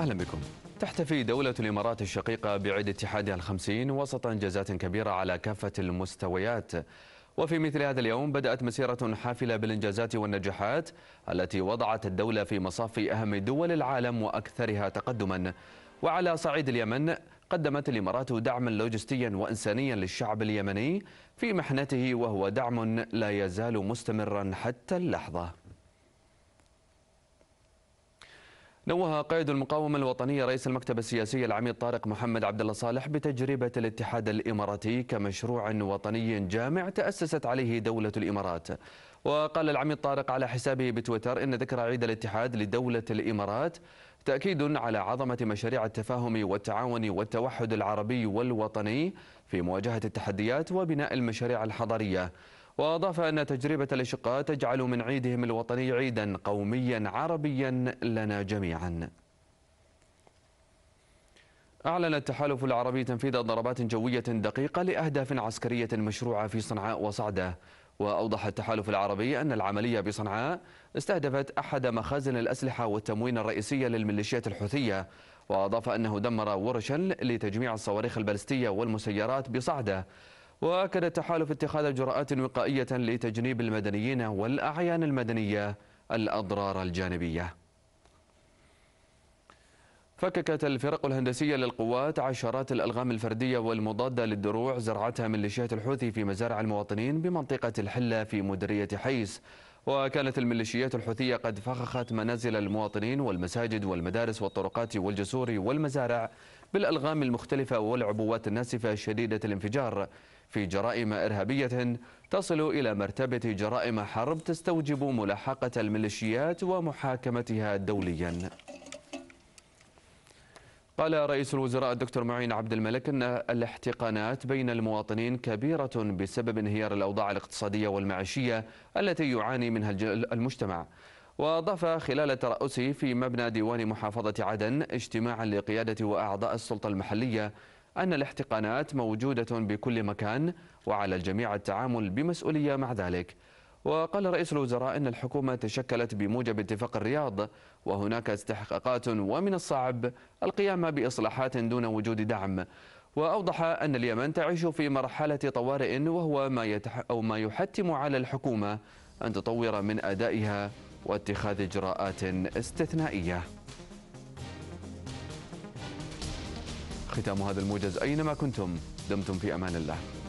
أهلا بكم تحتفي دولة الإمارات الشقيقة بعيد اتحادها الخمسين وسط إنجازات كبيرة على كافة المستويات وفي مثل هذا اليوم بدأت مسيرة حافلة بالإنجازات والنجاحات التي وضعت الدولة في مصاف أهم دول العالم وأكثرها تقدما وعلى صعيد اليمن قدمت الإمارات دعما لوجستيا وإنسانيا للشعب اليمني في محنته وهو دعم لا يزال مستمرا حتى اللحظة نوه قائد المقاومة الوطنية رئيس المكتب السياسي العميد طارق محمد عبد الله صالح بتجربة الاتحاد الإماراتي كمشروع وطني جامع تأسست عليه دولة الإمارات وقال العميد طارق على حسابه بتويتر إن ذكرى عيد الاتحاد لدولة الإمارات تأكيد على عظمة مشاريع التفاهم والتعاون والتوحد العربي والوطني في مواجهة التحديات وبناء المشاريع الحضرية وأضاف أن تجربة الأشقاء تجعل من عيدهم الوطني عيدا قوميا عربيا لنا جميعا أعلن التحالف العربي تنفيذ ضربات جوية دقيقة لأهداف عسكرية مشروعة في صنعاء وصعدة وأوضح التحالف العربي أن العملية بصنعاء استهدفت أحد مخازن الأسلحة والتموين الرئيسية للميليشيات الحوثية وأضاف أنه دمر ورشا لتجميع الصواريخ البالستية والمسيرات بصعدة وأكد التحالف اتخاذ إجراءات وقائية لتجنيب المدنيين والأعيان المدنية الأضرار الجانبية فككت الفرق الهندسية للقوات عشرات الألغام الفردية والمضادة للدروع زرعتها ميليشيات الحوثي في مزارع المواطنين بمنطقة الحلة في مديرية حيس وكانت الميليشيات الحوثية قد فخخت منازل المواطنين والمساجد والمدارس والطرقات والجسور والمزارع بالألغام المختلفة والعبوات الناسفة شديدة الانفجار في جرائم إرهابية تصل إلى مرتبة جرائم حرب تستوجب ملاحقة الميليشيات ومحاكمتها دولياً قال رئيس الوزراء الدكتور معين عبد الملك أن الاحتقانات بين المواطنين كبيرة بسبب انهيار الأوضاع الاقتصادية والمعيشية التي يعاني منها المجتمع وأضاف خلال ترأسه في مبنى ديوان محافظة عدن اجتماعا لقيادة وأعضاء السلطة المحلية أن الاحتقانات موجودة بكل مكان وعلى الجميع التعامل بمسؤولية مع ذلك وقال رئيس الوزراء أن الحكومة تشكلت بموجب اتفاق الرياض وهناك استحقاقات ومن الصعب القيام بإصلاحات دون وجود دعم وأوضح أن اليمن تعيش في مرحلة طوارئ وهو ما, يتح أو ما يحتم على الحكومة أن تطور من أدائها واتخاذ إجراءات استثنائية ختام هذا الموجز أينما كنتم دمتم في أمان الله